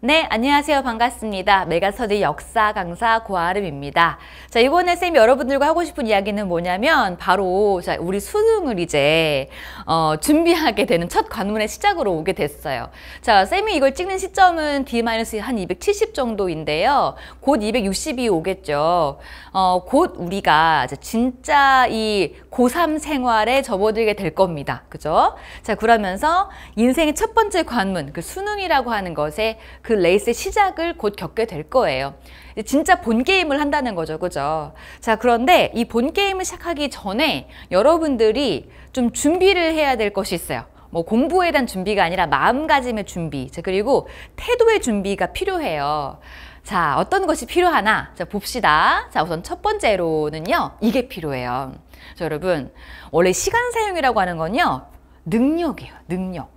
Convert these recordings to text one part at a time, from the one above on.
네, 안녕하세요. 반갑습니다. 메가스터디 역사 강사 고아름입니다. 자, 이번에 쌤이 여러분들과 하고 싶은 이야기는 뭐냐면 바로 자, 우리 수능을 이제 어, 준비하게 되는 첫 관문의 시작으로 오게 됐어요. 자, 쌤이 이걸 찍는 시점은 D-한270 정도인데요. 곧 260이 오겠죠. 어, 곧 우리가 진짜 이 고3 생활에 접어들게 될 겁니다. 그죠? 자, 그러면서 인생의 첫 번째 관문, 그 수능이라고 하는 것에 그 레이스의 시작을 곧 겪게 될 거예요. 진짜 본 게임을 한다는 거죠. 그죠? 자, 그런데 이 본 게임을 시작하기 전에 여러분들이 좀 준비를 해야 될 것이 있어요. 뭐 공부에 대한 준비가 아니라 마음가짐의 준비, 자, 그리고 태도의 준비가 필요해요. 자, 어떤 것이 필요하나? 자, 봅시다. 자, 우선 첫 번째로는요, 이게 필요해요. 자, 여러분, 원래 시간 사용이라고 하는 건요, 능력이에요, 능력.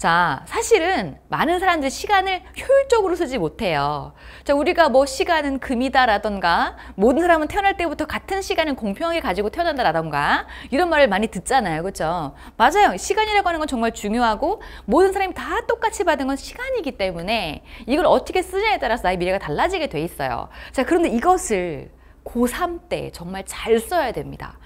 자, 사실은 많은 사람들이 시간을 효율적으로 쓰지 못해요. 자, 우리가 뭐 시간은 금이다라던가 모든 사람은 태어날 때부터 같은 시간을 공평하게 가지고 태어난다라던가 이런 말을 많이 듣잖아요. 그죠 맞아요. 시간이라고 하는 건 정말 중요하고 모든 사람이 다 똑같이 받은 건 시간이기 때문에 이걸 어떻게 쓰냐에 따라서 나의 미래가 달라지게 돼 있어요. 자, 그런데 이것을 고3 때 정말 잘 써야 됩니다.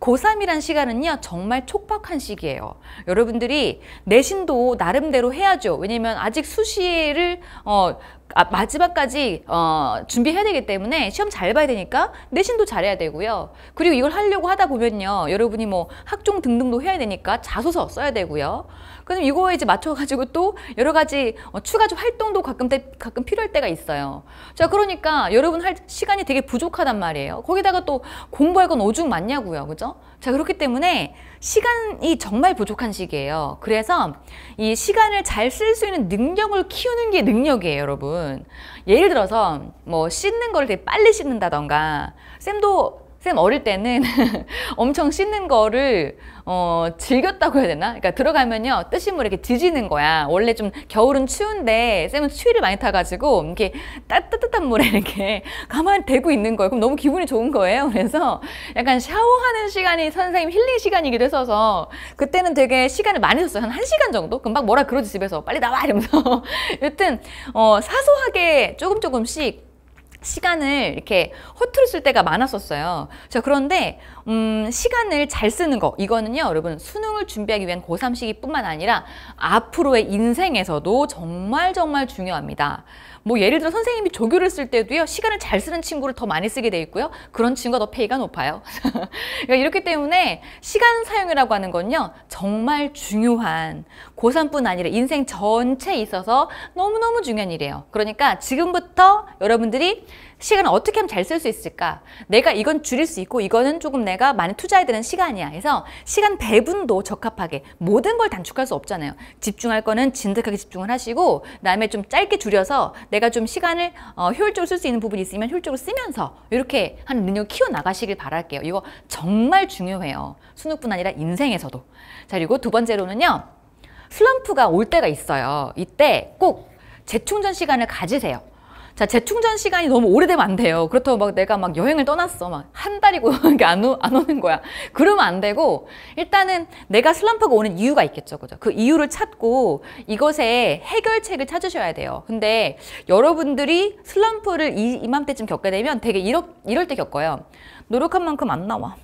고3이란 시간은요 정말 촉박한 시기예요 여러분들이 내신도 나름대로 해야죠 왜냐면 아직 수시를 어, 아, 마지막까지 어, 준비해야 되기 때문에 시험 잘 봐야 되니까 내신도 잘해야 되고요. 그리고 이걸 하려고 하다 보면요. 여러분이 뭐 학종 등등도 해야 되니까 자소서 써야 되고요. 그럼 이거에 이제 맞춰가지고 또 여러 가지 어, 추가적 활동도 가끔, 때, 가끔 필요할 때가 있어요. 자, 그러니까 여러분 할 시간이 되게 부족하단 말이에요. 거기다가 또 공부할 건 오죽 많냐고요. 그죠? 자, 그렇기 때문에 시간이 정말 부족한 시기예요. 그래서 이 시간을 잘 쓸 수 있는 능력을 키우는 게 능력이에요, 여러분. 여분 예를 들어서 뭐 씻는 걸 되게 빨리 씻는다던가 쌤도 쌤 어릴 때는 엄청 씻는 거를 어, 즐겼다고 해야 되나? 그러니까 들어가면요 뜨심으로 이렇게 뒤지는 거야. 원래 좀 겨울은 추운데 쌤은 추위를 많이 타가지고 이렇게 따뜻한 물에 이렇게 가만히 대고 있는 거예요. 그럼 너무 기분이 좋은 거예요. 그래서 약간 샤워하는 시간이 선생님 힐링 시간이기도 했어서 그때는 되게 시간을 많이 썼어요. 한 1시간 정도? 금방 뭐라 그러지 집에서 빨리 나와 이러면서 여튼 어, 사소하게 조금 조금씩 시간을 이렇게 허투루 쓸 때가 많았었어요. 자, 그런데 음, 시간을 잘 쓰는 거 이거는요 여러분 수능을 준비하기 위한 고3 시기뿐만 아니라 앞으로의 인생에서도 정말 정말 중요합니다. 뭐 예를 들어 선생님이 조교를 쓸 때도요 시간을 잘 쓰는 친구를 더 많이 쓰게 돼 있고요 그런 친구가 더 페이가 높아요 그러니까 이렇기 때문에 시간 사용이라고 하는 건요 정말 중요한 고3뿐 아니라 인생 전체에 있어서 너무너무 중요한 일이에요 그러니까 지금부터 여러분들이 시간을 어떻게 하면 잘 쓸 수 있을까? 내가 이건 줄일 수 있고 이거는 조금 내가 많이 투자해야 되는 시간이야. 그래서 시간 배분도 적합하게 모든 걸 단축할 수 없잖아요. 집중할 거는 진득하게 집중을 하시고 그다음에 좀 짧게 줄여서 내가 좀 시간을 어, 효율적으로 쓸 수 있는 부분이 있으면 효율적으로 쓰면서 이렇게 하는 능력 을 키워나가시길 바랄게요. 이거 정말 중요해요. 수능뿐 아니라 인생에서도. 자 그리고 두 번째로는요. 슬럼프가 올 때가 있어요. 이때 꼭 재충전 시간을 가지세요. 자 재충전 시간이 너무 오래되면 안 돼요. 그렇다고 막 내가 막 여행을 떠났어. 막 한 달이고 안, 오, 안 오는 거야. 그러면 안 되고 일단은 내가 슬럼프가 오는 이유가 있겠죠. 그죠? 그 이유를 찾고 이것의 해결책을 찾으셔야 돼요. 근데 여러분들이 슬럼프를 이, 이맘때쯤 겪게 되면 되게 이러, 이럴 때 겪어요. 노력한 만큼 안 나와.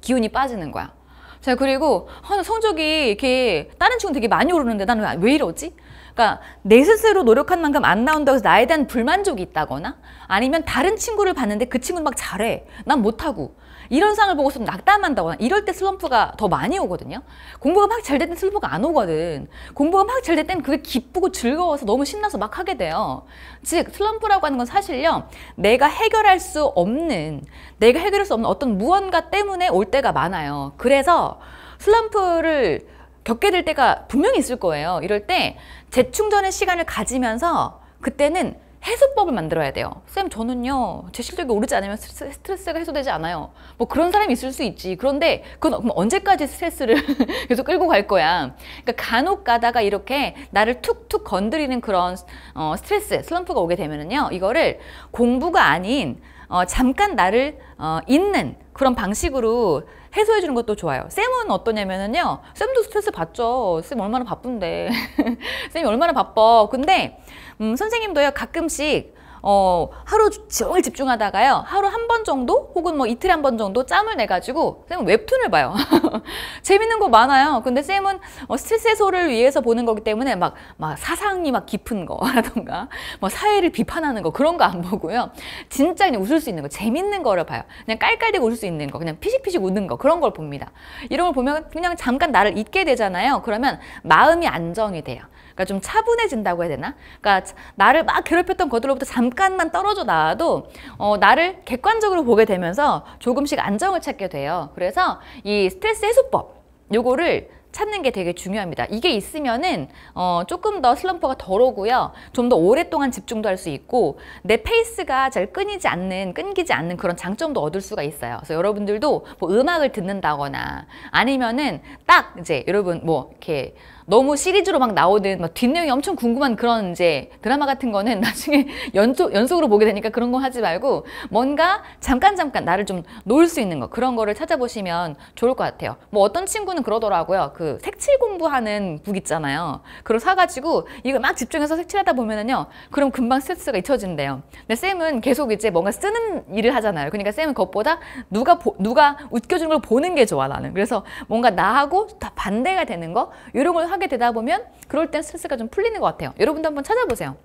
기운이 빠지는 거야. 자 그리고 아, 성적이 이렇게 다른 친구는 되게 많이 오르는데 나는 왜 이러지? 그러니까 내 스스로 노력한 만큼 안 나온다고 해서 나에 대한 불만족이 있다거나 아니면 다른 친구를 봤는데 그 친구는 막 잘해. 난 못하고. 이런 상을 보고서 낙담한다거나 이럴 때 슬럼프가 더 많이 오거든요. 공부가 막 잘됐땐 슬럼프가 안 오거든. 공부가 막 잘됐땐 그게 기쁘고 즐거워서 너무 신나서 막 하게 돼요. 즉 슬럼프라고 하는 건 사실요. 내가 해결할 수 없는 내가 해결할 수 없는 어떤 무언가 때문에 올 때가 많아요. 그래서 슬럼프를 겪게 될 때가 분명히 있을 거예요. 이럴 때 재충전의 시간을 가지면서 그때는 해소법을 만들어야 돼요. 쌤 저는요 제 실력이 오르지 않으면 스트레스가 해소되지 않아요. 뭐 그런 사람이 있을 수 있지. 그런데 그건 언제까지 스트레스를 계속 끌고 갈 거야. 그러니까 간혹 가다가 이렇게 나를 툭툭 건드리는 그런 어, 스트레스, 슬럼프가 오게 되면은요 이거를 공부가 아닌 어, 잠깐 나를 어, 있는 그런 방식으로 해소해 주는 것도 좋아요. 쌤은 어떠냐면은요. 쌤도 스트레스 받죠. 쌤 얼마나 바쁜데. 쌤이 얼마나 바빠. 근데 음, 선생님도요. 가끔씩 어, 하루 종일 집중하다가요. 하루 한 번 정도 혹은 뭐 이틀에 한 번 정도 짬을 내가지고 쌤은 웹툰을 봐요. 재밌는 거 많아요. 근데 쌤은 어, 스트레스 해소를 위해서 보는 거기 때문에 막, 막 사상이 막 깊은 거라던가 뭐 사회를 비판하는 거 그런 거 안 보고요. 진짜 그냥 웃을 수 있는 거 재밌는 거를 봐요. 그냥 깔깔대고 웃을 수 있는 거 그냥 피식피식 웃는 거 그런 걸 봅니다. 이런 걸 보면 그냥 잠깐 나를 잊게 되잖아요. 그러면 마음이 안정이 돼요. 그러니까 좀 차분해진다고 해야 되나? 그러니까 나를 막 괴롭혔던 것들로부터 잠깐만 떨어져 나와도 어, 나를 객관적으로 보게 되면서 조금씩 안정을 찾게 돼요. 그래서 이 스트레스 해소법 요거를 찾는 게 되게 중요합니다. 이게 있으면은 어, 조금 더 슬럼프가 덜 오고요. 좀 더 오랫동안 집중도 할 수 있고 내 페이스가 잘 끊이지 않는 끊기지 않는 그런 장점도 얻을 수가 있어요. 그래서 여러분들도 뭐 음악을 듣는다거나 아니면은 딱 이제 여러분 뭐 이렇게 너무 시리즈로 막 나오든 막 뒷내용이 엄청 궁금한 그런 이제 드라마 같은 거는 나중에 연속, 연속으로 보게 되니까 그런 거 하지 말고 뭔가 잠깐 잠깐 나를 좀 놓을 수 있는 거 그런 거를 찾아보시면 좋을 것 같아요. 뭐 어떤 친구는 그러더라고요. 그 색칠 공부하는 북 있잖아요. 그걸 사가지고 이거막 집중해서 색칠하다 보면은요. 그럼 금방 스트레스가 잊혀진대요. 근데 쌤은 계속 이제 뭔가 쓰는 일을 하잖아요. 그러니까 쌤은 그것보다 누가 보, 누가 웃겨주는 걸 보는 게 좋아 나는. 그래서 뭔가 나하고 다 반대가 되는 거 이런 걸 하게 되다 보면 그럴 땐 스트레스가 좀 풀리는 것 같아요. 여러분도 한번 찾아보세요.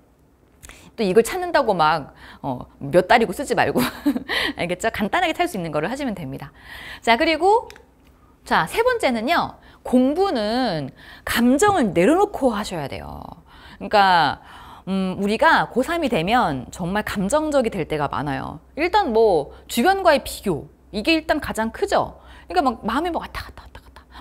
또 이걸 찾는다고 막몇 어, 달이고 쓰지 말고 알겠죠? 간단하게 탈 수 있는 거를 하시면 됩니다. 자 그리고 자세 번째는요. 공부는 감정을 내려놓고 하셔야 돼요. 그러니까 음, 우리가 고3이 되면 정말 감정적이 될 때가 많아요. 일단 뭐 주변과의 비교 이게 일단 가장 크죠. 그러니까 막 마음이 막 뭐 왔다 갔다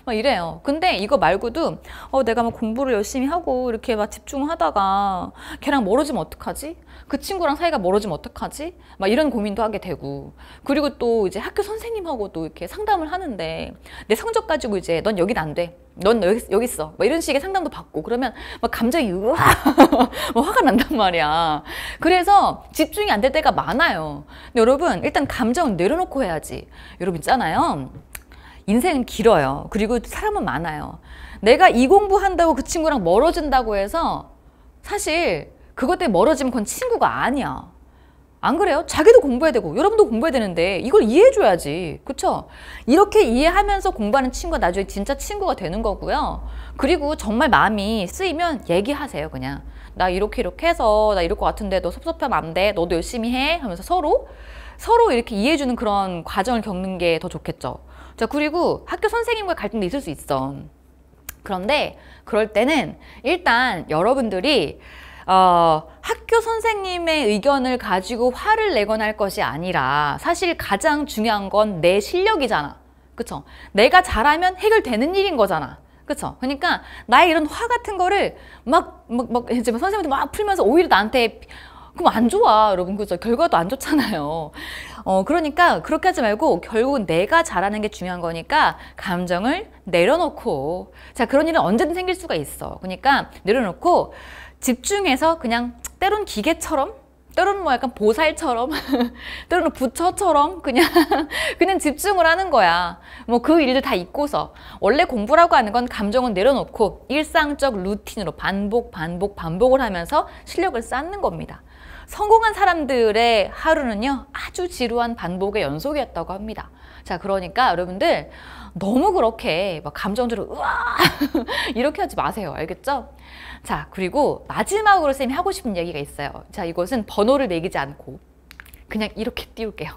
막 이래요. 근데 이거 말고도 어, 내가 막 공부를 열심히 하고 이렇게 막 집중하다가 걔랑 멀어지면 어떡하지? 그 친구랑 사이가 멀어지면 어떡하지? 막 이런 고민도 하게 되고 그리고 또 이제 학교 선생님하고도 이렇게 상담을 하는데 내 성적 가지고 이제 넌 여긴 안 돼. 넌 여기, 여기 있어. 막 이런 식의 상담도 받고 그러면 막 감정이 으아 막 화가 난단 말이야. 그래서 집중이 안 될 때가 많아요. 근데 여러분 일단 감정 내려놓고 해야지. 여러분 있잖아요. 인생은 길어요. 그리고 사람은 많아요. 내가 이 공부한다고 그 친구랑 멀어진다고 해서 사실 그것 때문에 멀어지면 그건 친구가 아니야. 안 그래요? 자기도 공부해야 되고 여러분도 공부해야 되는데 이걸 이해해줘야지. 그렇죠 이렇게 이해하면서 공부하는 친구가 나중에 진짜 친구가 되는 거고요. 그리고 정말 마음이 쓰이면 얘기하세요. 그냥 나 이렇게 이렇게 해서 나 이럴 것 같은데 너 섭섭하면 안 돼. 너도 열심히 해. 하면서 서로 서로 이렇게 이해해주는 그런 과정을 겪는 게 더 좋겠죠. 자, 그리고 학교 선생님과 갈등도 있을 수 있어. 그런데 그럴 때는 일단 여러분들이 어, 학교 선생님의 의견을 가지고 화를 내거나 할 것이 아니라 사실 가장 중요한 건 내 실력이잖아. 그쵸? 내가 잘하면 해결되는 일인 거잖아. 그쵸? 그러니까 나의 이런 화 같은 거를 막, 막, 막, 선생님한테 막 풀면서 오히려 나한테 그럼 안 좋아 여러분 그죠 결과도 안 좋잖아요 어 그러니까 그렇게 하지 말고 결국은 내가 잘하는 게 중요한 거니까 감정을 내려놓고 자 그런 일은 언제든 생길 수가 있어 그러니까 내려놓고 집중해서 그냥 때론 기계처럼 때로는 뭐 약간 보살처럼 때로는 부처처럼 그냥 그냥 집중을 하는 거야 뭐 그 일들 다 잊고서 원래 공부라고 하는 건 감정은 내려놓고 일상적 루틴으로 반복 반복 반복을 하면서 실력을 쌓는 겁니다 성공한 사람들의 하루는요 아주 지루한 반복의 연속이었다고 합니다. 자 그러니까 여러분들 너무 그렇게 막 감정적으로 우와 이렇게 하지 마세요. 알겠죠? 자 그리고 마지막으로 쌤이 하고 싶은 얘기가 있어요. 자 이것은 번호를 매기지 않고 그냥 이렇게 띄울게요.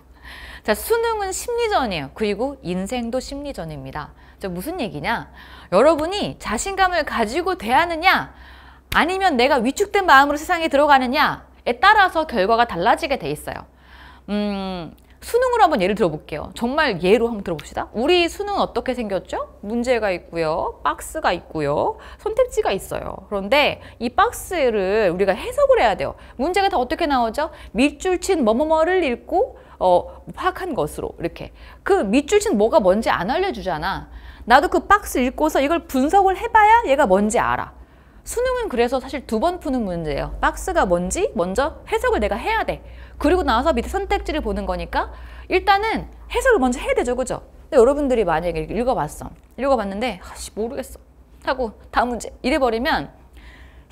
자 수능은 심리전이에요. 그리고 인생도 심리전입니다. 자 무슨 얘기냐? 여러분이 자신감을 가지고 대하느냐 아니면 내가 위축된 마음으로 세상에 들어가느냐 에 따라서 결과가 달라지게 돼 있어요. 음, 수능으로 한번 예를 들어볼게요. 정말 예로 한번 들어봅시다. 우리 수능 어떻게 생겼죠? 문제가 있고요. 박스가 있고요. 선택지가 있어요. 그런데 이 박스를 우리가 해석을 해야 돼요. 문제가 다 어떻게 나오죠? 밑줄 친 뭐뭐뭐를 읽고 어, 파악한 것으로 이렇게. 그 밑줄 친 뭐가 뭔지 안 알려주잖아. 나도 그 박스 읽고서 이걸 분석을 해봐야 얘가 뭔지 알아. 수능은 그래서 사실 두 번 푸는 문제예요. 박스가 뭔지 먼저 해석을 내가 해야 돼. 그리고 나서 밑에 선택지를 보는 거니까 일단은 해석을 먼저 해야 되죠. 그죠? 근데 여러분들이 만약에 읽어봤어. 읽어봤는데 아씨 모르겠어. 하고 다음 문제 이래버리면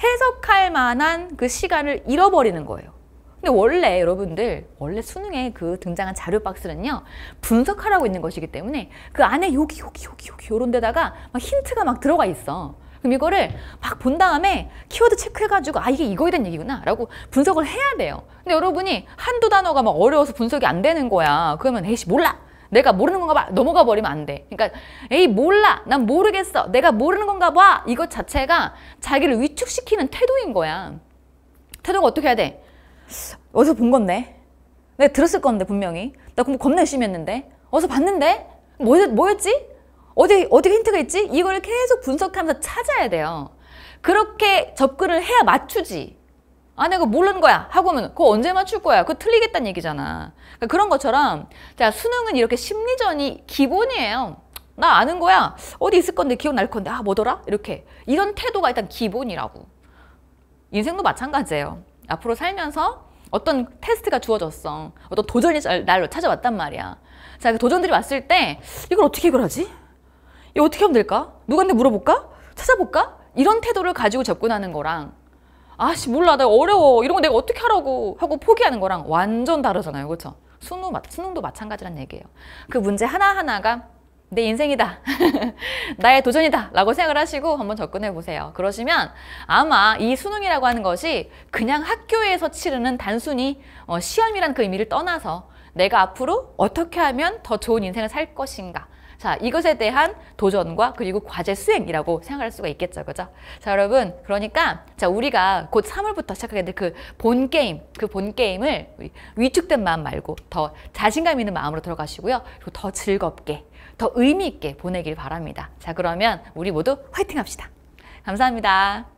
해석할 만한 그 시간을 잃어버리는 거예요. 근데 원래 여러분들 원래 수능에 그 등장한 자료 박스는요 분석하라고 있는 것이기 때문에 그 안에 여기 여기 여기 여기 요런 데다가 막 힌트가 막 들어가 있어 그럼 이거를 막 본 다음에 키워드 체크해가지고 아 이게 이거에 대한 얘기구나 라고 분석을 해야 돼요. 근데 여러분이 한두 단어가 막 어려워서 분석이 안 되는 거야. 그러면 에이씨 몰라. 내가 모르는 건가 봐 넘어가 버리면 안 돼. 그러니까 에이 몰라 난 모르겠어 내가 모르는 건가 봐 이것 자체가 자기를 위축시키는 태도인 거야. 태도가 어떻게 해야 돼? 어디서 본 건데? 내가 들었을 건데 분명히 나 공부 겁나 열심히 했는데 어디서 봤는데? 뭐, 뭐였지? 어디 어디 힌트가 있지? 이걸 계속 분석하면서 찾아야 돼요. 그렇게 접근을 해야 맞추지. 아 내가 모르는 거야 하고 하면 그거 언제 맞출 거야 그거 틀리겠다는 얘기잖아 그러니까 그런 것처럼 자 수능은 이렇게 심리전이 기본이에요 나 아는 거야 어디 있을 건데 기억날 건데 아 뭐더라 이렇게 이런 태도가 일단 기본이라고 인생도 마찬가지예요 앞으로 살면서 어떤 테스트가 주어졌어 어떤 도전이 날로 찾아왔단 말이야 자 그 도전들이 왔을 때 이걸 어떻게 그결지 이거 어떻게 하면 될까? 누구한테 물어볼까? 찾아볼까? 이런 태도를 가지고 접근하는 거랑 아씨 몰라 나 어려워 이런 거 내가 어떻게 하라고 하고 포기하는 거랑 완전 다르잖아요 그렇죠? 수능, 수능도 마찬가지란 얘기예요 그 문제 하나하나가 내 인생이다 나의 도전이다 라고 생각을 하시고 한번 접근해 보세요 그러시면 아마 이 수능이라고 하는 것이 그냥 학교에서 치르는 단순히 어, 시험이란 그 의미를 떠나서 내가 앞으로 어떻게 하면 더 좋은 인생을 살 것인가 자 이것에 대한 도전과 그리고 과제 수행이라고 생각할 수가 있겠죠 그죠 자 여러분 그러니까 자 우리가 곧 3월부터 시작하게 될 그 본 게임 그 본 게임을 위축된 마음 말고 더 자신감 있는 마음으로 들어가시고요 그리고 더 즐겁게 더 의미 있게 보내길 바랍니다 자 그러면 우리 모두 화이팅 합시다 감사합니다